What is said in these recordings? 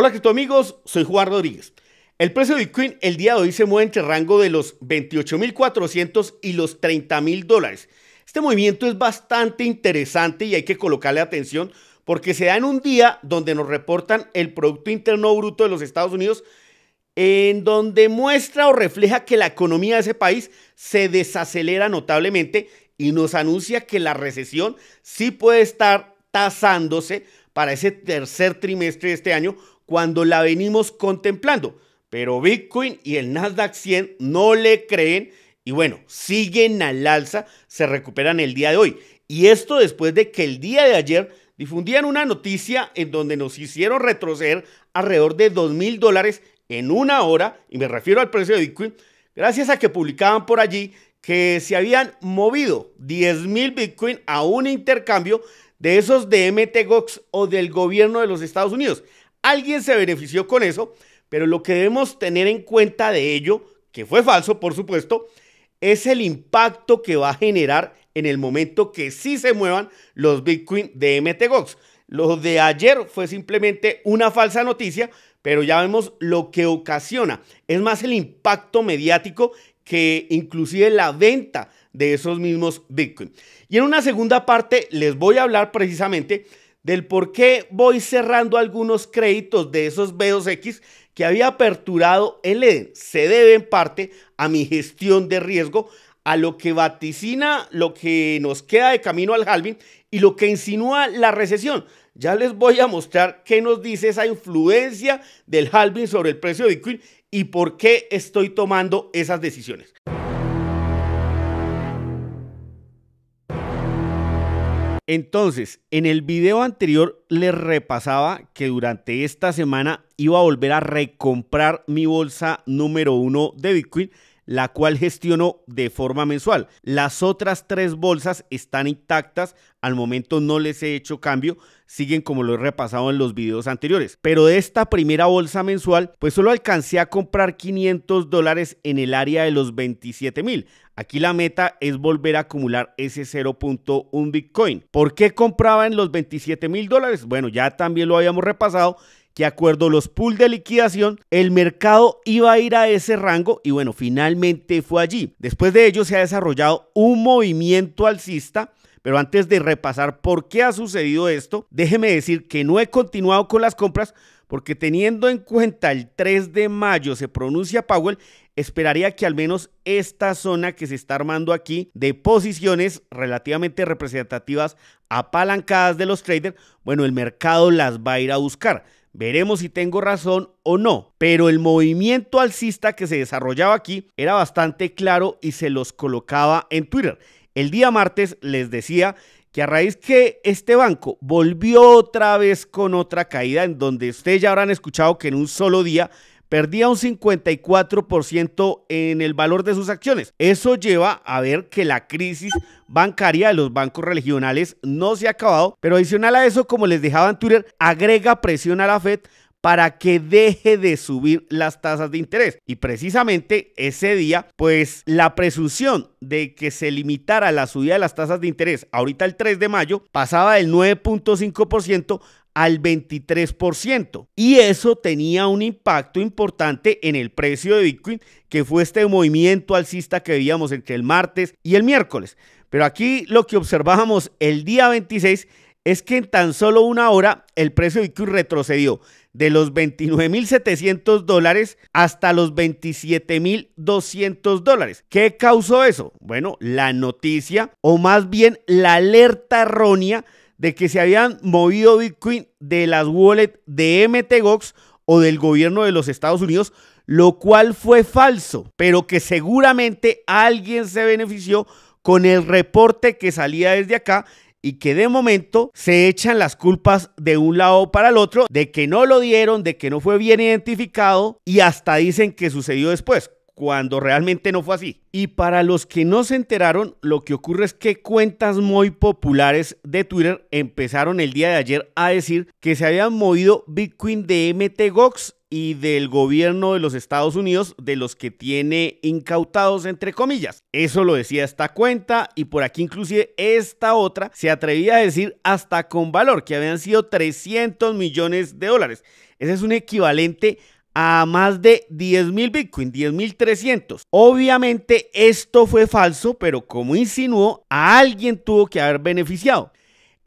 Hola amigos? soy Juan Rodríguez. El precio de Bitcoin el día de hoy se mueve entre rango de los 28.400 y los 30.000 dólares. Este movimiento es bastante interesante y hay que colocarle atención porque se da en un día donde nos reportan el Producto Interno Bruto de los Estados Unidos, en donde muestra o refleja que la economía de ese país se desacelera notablemente y nos anuncia que la recesión sí puede estar tasándose para ese tercer trimestre de este año cuando la venimos contemplando. Pero Bitcoin y el Nasdaq 100 no le creen y bueno, siguen al alza, se recuperan el día de hoy. Y esto después de que el día de ayer difundían una noticia en donde nos hicieron retroceder alrededor de 2 mil dólares en una hora, y me refiero al precio de Bitcoin, gracias a que publicaban por allí que se habían movido 10 mil Bitcoin a un intercambio de esos de MT Gox o del gobierno de los Estados Unidos. Alguien se benefició con eso, pero lo que debemos tener en cuenta de ello, que fue falso, por supuesto, es el impacto que va a generar en el momento que sí se muevan los Bitcoin de Gox. Lo de ayer fue simplemente una falsa noticia, pero ya vemos lo que ocasiona. Es más el impacto mediático que inclusive la venta de esos mismos Bitcoin. Y en una segunda parte les voy a hablar precisamente del por qué voy cerrando algunos créditos de esos B2X que había aperturado el EDEN. Se debe en parte a mi gestión de riesgo, a lo que vaticina lo que nos queda de camino al halving y lo que insinúa la recesión. Ya les voy a mostrar qué nos dice esa influencia del halving sobre el precio de Bitcoin y por qué estoy tomando esas decisiones. Entonces, en el video anterior les repasaba que durante esta semana iba a volver a recomprar mi bolsa número uno de Bitcoin, la cual gestiono de forma mensual. Las otras tres bolsas están intactas, al momento no les he hecho cambio, siguen como lo he repasado en los videos anteriores. Pero de esta primera bolsa mensual, pues solo alcancé a comprar 500 en el área de los $27,000 Aquí la meta es volver a acumular ese 0.1 Bitcoin. ¿Por qué compraba en los 27 mil dólares? Bueno, ya también lo habíamos repasado que acuerdo los pools de liquidación, el mercado iba a ir a ese rango y bueno, finalmente fue allí. Después de ello se ha desarrollado un movimiento alcista. Pero antes de repasar por qué ha sucedido esto, déjeme decir que no he continuado con las compras porque teniendo en cuenta el 3 de mayo se pronuncia Powell, esperaría que al menos esta zona que se está armando aquí de posiciones relativamente representativas apalancadas de los traders, bueno, el mercado las va a ir a buscar. Veremos si tengo razón o no, pero el movimiento alcista que se desarrollaba aquí era bastante claro y se los colocaba en Twitter. El día martes les decía y a raíz que este banco volvió otra vez con otra caída, en donde ustedes ya habrán escuchado que en un solo día perdía un 54% en el valor de sus acciones. Eso lleva a ver que la crisis bancaria de los bancos regionales no se ha acabado, pero adicional a eso, como les dejaba en Twitter, agrega presión a la Fed para que deje de subir las tasas de interés. Y precisamente ese día, pues la presunción de que se limitara la subida de las tasas de interés ahorita el 3 de mayo pasaba del 9.5% al 23%. Y eso tenía un impacto importante en el precio de Bitcoin, que fue este movimiento alcista que veíamos entre el martes y el miércoles. Pero aquí lo que observábamos el día 26 es que en tan solo una hora el precio de Bitcoin retrocedió de los 29.700 dólares hasta los 27.200 dólares. ¿Qué causó eso? Bueno, la noticia o más bien la alerta errónea de que se habían movido Bitcoin de las wallets de MTGOX o del gobierno de los Estados Unidos, lo cual fue falso, pero que seguramente alguien se benefició con el reporte que salía desde acá y que de momento se echan las culpas de un lado para el otro, de que no lo dieron, de que no fue bien identificado y hasta dicen que sucedió después cuando realmente no fue así. Y para los que no se enteraron, lo que ocurre es que cuentas muy populares de Twitter empezaron el día de ayer a decir que se habían movido Bitcoin de MTGOX y del gobierno de los Estados Unidos de los que tiene incautados entre comillas. Eso lo decía esta cuenta y por aquí inclusive esta otra se atrevía a decir hasta con valor que habían sido 300 millones de dólares. Ese es un equivalente a más de 10 mil Bitcoin, 300 Obviamente esto fue falso, pero como insinuó, a alguien tuvo que haber beneficiado.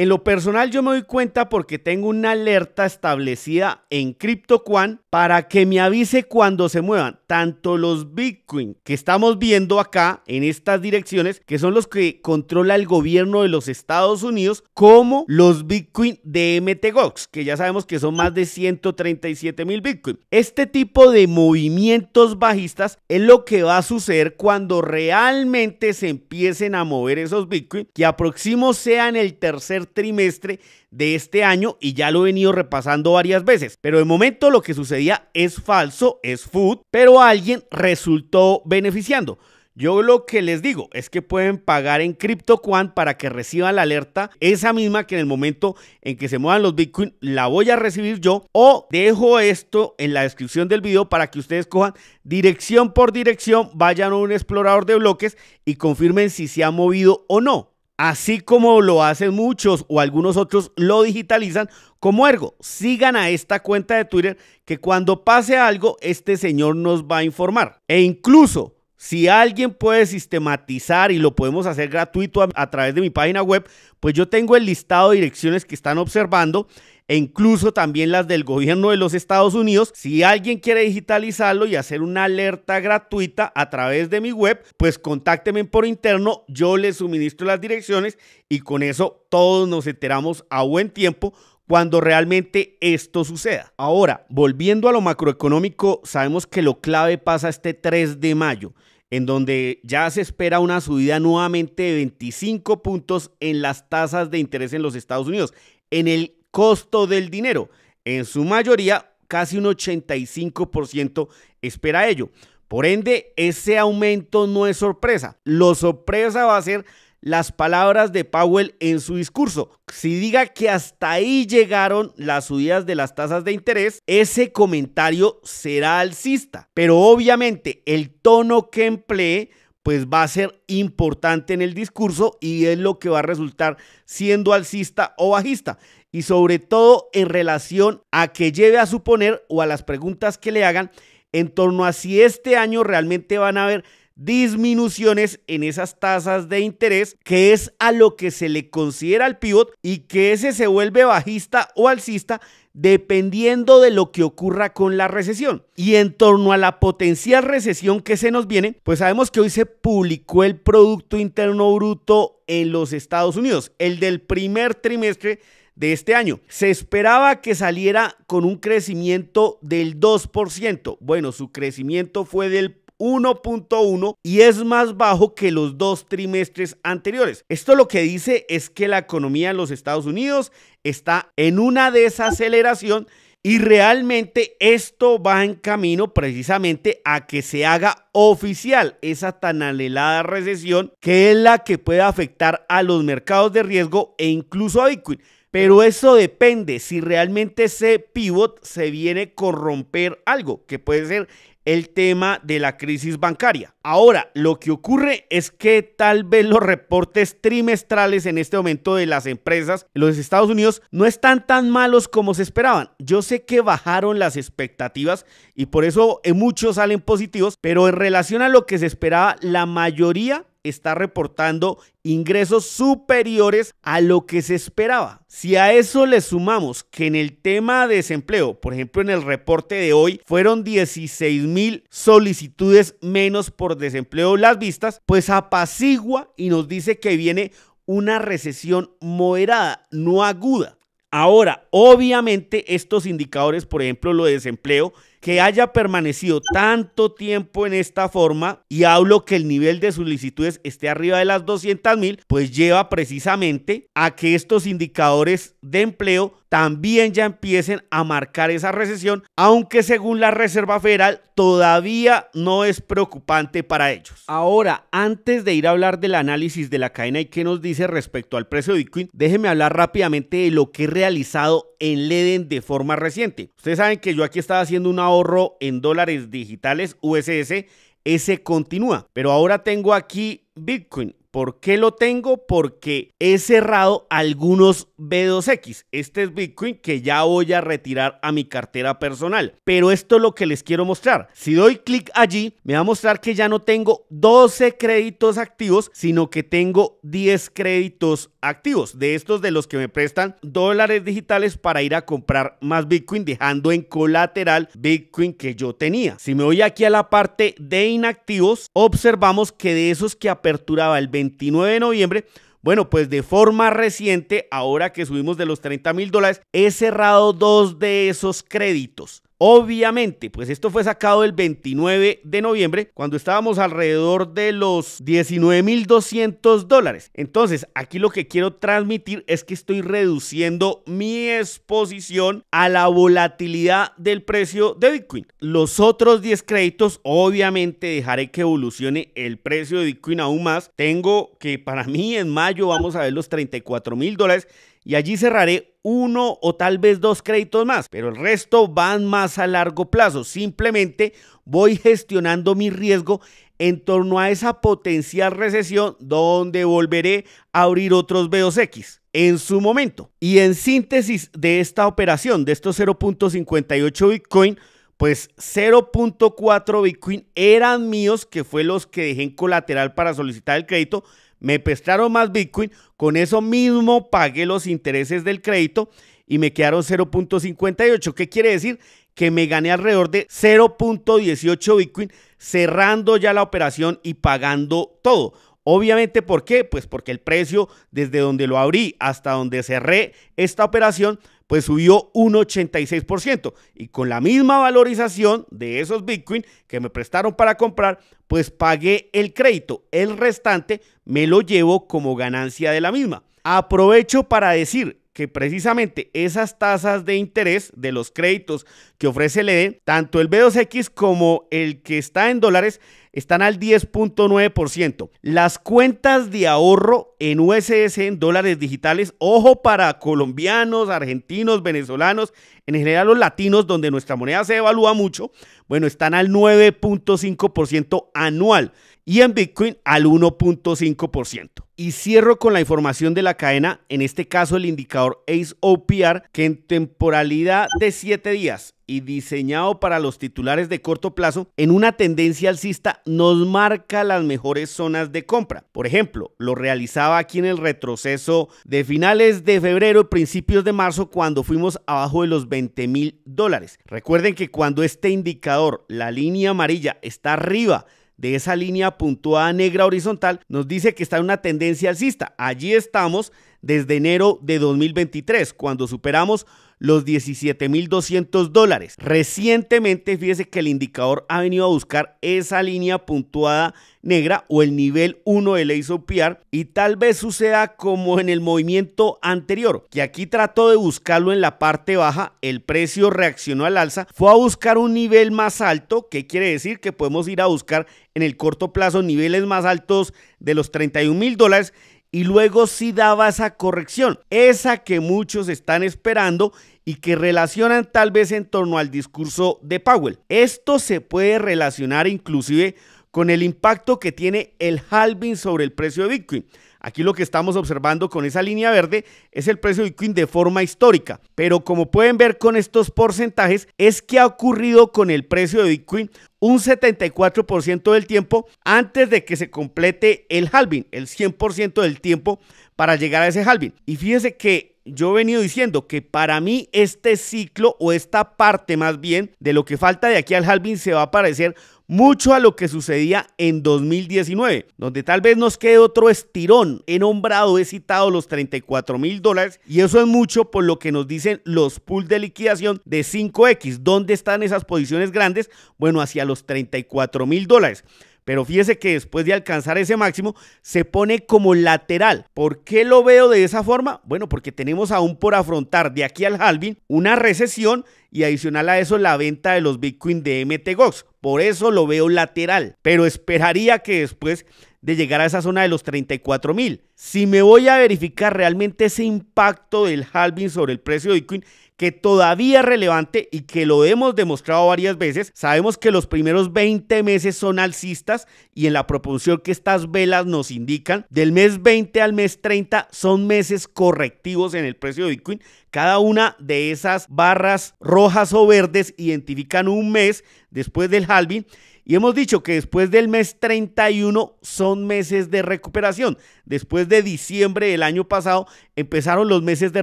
En lo personal yo me doy cuenta porque tengo una alerta establecida en CryptoQuant para que me avise cuando se muevan tanto los Bitcoin que estamos viendo acá en estas direcciones, que son los que controla el gobierno de los Estados Unidos, como los Bitcoin de MTGOX, que ya sabemos que son más de 137 mil Bitcoin. Este tipo de movimientos bajistas es lo que va a suceder cuando realmente se empiecen a mover esos Bitcoin, que aproximo sea en el tercer trimestre de este año y ya lo he venido repasando varias veces. Pero de momento lo que sucedía es falso, es food, pero alguien resultó beneficiando. Yo lo que les digo es que pueden pagar en CryptoQuant para que reciban la alerta, esa misma que en el momento en que se muevan los Bitcoin la voy a recibir yo o dejo esto en la descripción del video para que ustedes cojan dirección por dirección, vayan a un explorador de bloques y confirmen si se ha movido o no. Así como lo hacen muchos o algunos otros lo digitalizan como ergo. Sigan a esta cuenta de Twitter que cuando pase algo este señor nos va a informar. E incluso si alguien puede sistematizar y lo podemos hacer gratuito a, través de mi página web, pues yo tengo el listado de direcciones que están observando e incluso también las del gobierno de los Estados Unidos. Si alguien quiere digitalizarlo y hacer una alerta gratuita a través de mi web, pues contácteme por interno, yo les suministro las direcciones y con eso todos nos enteramos a buen tiempo cuando realmente esto suceda. Ahora, volviendo a lo macroeconómico, sabemos que lo clave pasa este 3 de mayo en donde ya se espera una subida nuevamente de 25 puntos en las tasas de interés en los Estados Unidos, en el costo del dinero. En su mayoría, casi un 85% espera ello. Por ende, ese aumento no es sorpresa. Lo sorpresa va a ser las palabras de Powell en su discurso. Si diga que hasta ahí llegaron las subidas de las tasas de interés, ese comentario será alcista. Pero obviamente el tono que emplee pues va a ser importante en el discurso y es lo que va a resultar siendo alcista o bajista y sobre todo en relación a que lleve a suponer o a las preguntas que le hagan en torno a si este año realmente van a haber disminuciones en esas tasas de interés, que es a lo que se le considera el pivot y que ese se vuelve bajista o alcista dependiendo de lo que ocurra con la recesión. Y en torno a la potencial recesión que se nos viene, pues sabemos que hoy se publicó el Producto Interno Bruto en los Estados Unidos, el del primer trimestre de este año. Se esperaba que saliera con un crecimiento del 2%. Bueno, su crecimiento fue del 1.1 y es más bajo que los dos trimestres anteriores. Esto lo que dice es que la economía en los Estados Unidos está en una desaceleración y realmente esto va en camino precisamente a que se haga oficial esa tan anhelada recesión que es la que puede afectar a los mercados de riesgo e incluso a Bitcoin. Pero eso depende si realmente ese pivot se viene corromper algo, que puede ser el tema de la crisis bancaria. Ahora, lo que ocurre es que tal vez los reportes trimestrales en este momento de las empresas en los Estados Unidos no están tan malos como se esperaban. Yo sé que bajaron las expectativas y por eso eh, muchos salen positivos, pero en relación a lo que se esperaba, la mayoría está reportando ingresos superiores a lo que se esperaba. Si a eso le sumamos que en el tema de desempleo, por ejemplo en el reporte de hoy, fueron 16 mil solicitudes menos por desempleo las vistas, pues apacigua y nos dice que viene una recesión moderada, no aguda. Ahora, obviamente estos indicadores, por ejemplo, lo de desempleo, que haya permanecido tanto tiempo en esta forma y hablo que el nivel de solicitudes esté arriba de las 200 mil, pues lleva precisamente a que estos indicadores de empleo también ya empiecen a marcar esa recesión, aunque según la Reserva Federal todavía no es preocupante para ellos. Ahora, antes de ir a hablar del análisis de la cadena y qué nos dice respecto al precio de Bitcoin, déjeme hablar rápidamente de lo que he realizado en Leden de forma reciente. Ustedes saben que yo aquí estaba haciendo una ahorro en dólares digitales USS, ese continúa. Pero ahora tengo aquí Bitcoin. ¿Por qué lo tengo? Porque he cerrado algunos B2X. Este es Bitcoin que ya voy a retirar a mi cartera personal. Pero esto es lo que les quiero mostrar. Si doy clic allí, me va a mostrar que ya no tengo 12 créditos activos, sino que tengo 10 créditos activos, de estos de los que me prestan dólares digitales para ir a comprar más Bitcoin, dejando en colateral Bitcoin que yo tenía. Si me voy aquí a la parte de inactivos, observamos que de esos que aperturaba el 29 de noviembre, bueno, pues de forma reciente, ahora que subimos de los 30 mil dólares, he cerrado dos de esos créditos. Obviamente, pues esto fue sacado el 29 de noviembre, cuando estábamos alrededor de los 19.200 dólares. Entonces, aquí lo que quiero transmitir es que estoy reduciendo mi exposición a la volatilidad del precio de Bitcoin. Los otros 10 créditos, obviamente, dejaré que evolucione el precio de Bitcoin aún más. Tengo que para mí en mayo vamos a ver los 34.000 dólares y allí cerraré uno o tal vez dos créditos más, pero el resto van más a largo plazo. Simplemente voy gestionando mi riesgo en torno a esa potencial recesión donde volveré a abrir otros B2X en su momento. Y en síntesis de esta operación, de estos 0.58 Bitcoin, pues 0.4 Bitcoin eran míos, que fue los que dejé en colateral para solicitar el crédito, me prestaron más Bitcoin, con eso mismo pagué los intereses del crédito y me quedaron 0.58. ¿Qué quiere decir? Que me gané alrededor de 0.18 Bitcoin cerrando ya la operación y pagando todo. Obviamente, ¿por qué? Pues porque el precio desde donde lo abrí hasta donde cerré esta operación pues subió un 86%. Y con la misma valorización de esos Bitcoin que me prestaron para comprar, pues pagué el crédito. El restante me lo llevo como ganancia de la misma. Aprovecho para decir, que precisamente esas tasas de interés de los créditos que ofrece el e e, tanto el B2X como el que está en dólares, están al 10.9%. Las cuentas de ahorro en USS en dólares digitales, ojo para colombianos, argentinos, venezolanos, en general los latinos, donde nuestra moneda se evalúa mucho, bueno, están al 9.5% anual y en Bitcoin al 1.5%. Y cierro con la información de la cadena, en este caso el indicador ACE OPR, que en temporalidad de 7 días y diseñado para los titulares de corto plazo, en una tendencia alcista nos marca las mejores zonas de compra. Por ejemplo, lo realizaba aquí en el retroceso de finales de febrero, y principios de marzo, cuando fuimos abajo de los 20 mil dólares. Recuerden que cuando este indicador, la línea amarilla, está arriba de esa línea puntuada negra horizontal nos dice que está en una tendencia alcista. Allí estamos desde enero de 2023, cuando superamos los 17.200 dólares. Recientemente, fíjese que el indicador ha venido a buscar esa línea puntuada negra o el nivel 1 del ASOPR y tal vez suceda como en el movimiento anterior, que aquí trató de buscarlo en la parte baja, el precio reaccionó al alza, fue a buscar un nivel más alto, que quiere decir que podemos ir a buscar en el corto plazo niveles más altos de los 31 mil dólares y luego sí daba esa corrección, esa que muchos están esperando y que relacionan tal vez en torno al discurso de Powell. Esto se puede relacionar inclusive con el impacto que tiene el halving sobre el precio de Bitcoin. Aquí lo que estamos observando con esa línea verde es el precio de Bitcoin de forma histórica, pero como pueden ver con estos porcentajes es que ha ocurrido con el precio de Bitcoin un 74% del tiempo antes de que se complete el halving, el 100% del tiempo para llegar a ese halving. Y fíjense que yo he venido diciendo que para mí este ciclo o esta parte más bien de lo que falta de aquí al halving se va a parecer mucho a lo que sucedía en 2019, donde tal vez nos quede otro estirón. He nombrado, he citado los 34 mil dólares y eso es mucho por lo que nos dicen los pools de liquidación de 5X. ¿Dónde están esas posiciones grandes? Bueno, hacia los 34 mil dólares. Pero fíjese que después de alcanzar ese máximo se pone como lateral. ¿Por qué lo veo de esa forma? Bueno, porque tenemos aún por afrontar de aquí al halving una recesión y adicional a eso la venta de los Bitcoin de MTGOX. Por eso lo veo lateral. Pero esperaría que después de llegar a esa zona de los 34 mil. Si me voy a verificar realmente ese impacto del halving sobre el precio de Bitcoin, que todavía es relevante y que lo hemos demostrado varias veces, sabemos que los primeros 20 meses son alcistas y en la proporción que estas velas nos indican, del mes 20 al mes 30 son meses correctivos en el precio de Bitcoin. Cada una de esas barras rojas o verdes identifican un mes después del halving y hemos dicho que después del mes 31 son meses de recuperación. Después de diciembre del año pasado empezaron los meses de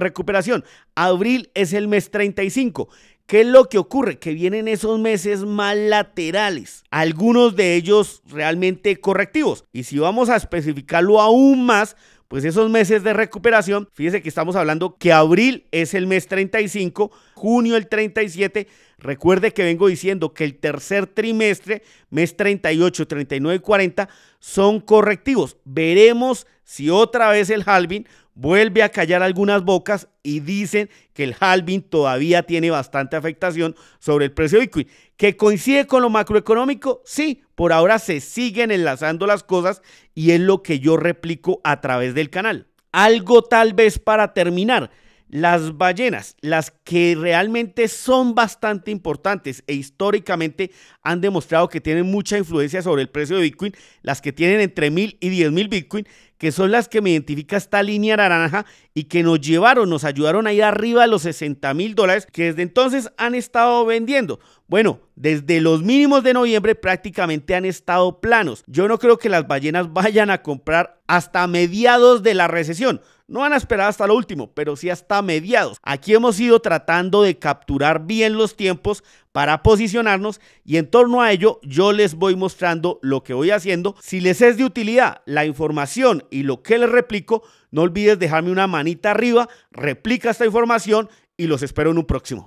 recuperación. Abril es el mes 35. ¿Qué es lo que ocurre? Que vienen esos meses más laterales, algunos de ellos realmente correctivos. Y si vamos a especificarlo aún más, pues esos meses de recuperación, fíjese que estamos hablando que abril es el mes 35, junio el 37, Recuerde que vengo diciendo que el tercer trimestre, mes 38, 39 y 40, son correctivos. Veremos si otra vez el halving vuelve a callar algunas bocas y dicen que el halving todavía tiene bastante afectación sobre el precio de Bitcoin. ¿Que coincide con lo macroeconómico? Sí, por ahora se siguen enlazando las cosas y es lo que yo replico a través del canal. Algo tal vez para terminar. Las ballenas, las que realmente son bastante importantes e históricamente han demostrado que tienen mucha influencia sobre el precio de Bitcoin, las que tienen entre mil y diez mil Bitcoin, que son las que me identifica esta línea naranja y que nos llevaron, nos ayudaron a ir arriba a los sesenta mil dólares que desde entonces han estado vendiendo. Bueno, desde los mínimos de noviembre prácticamente han estado planos. Yo no creo que las ballenas vayan a comprar hasta mediados de la recesión. No van a esperar hasta lo último, pero sí hasta mediados. Aquí hemos ido tratando de capturar bien los tiempos para posicionarnos y en torno a ello yo les voy mostrando lo que voy haciendo. Si les es de utilidad la información y lo que les replico, no olvides dejarme una manita arriba, replica esta información y los espero en un próximo.